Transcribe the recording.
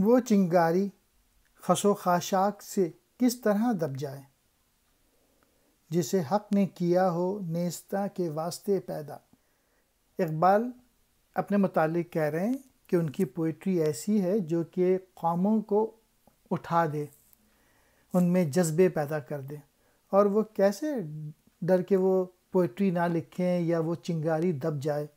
वो चिंगारी खसो खाशाक से किस तरह दब जाए जिसे हक ने किया हो नेस्ता के वास्ते पैदा इकबाल अपने मुतालिक कह रहे हैं कि उनकी पोइट्री ऐसी है जो कि कौमों को उठा दे उनमें जज्बे पैदा कर दे और वो कैसे डर के वो पोइट्री ना लिखें या वो चिंगारी दब जाए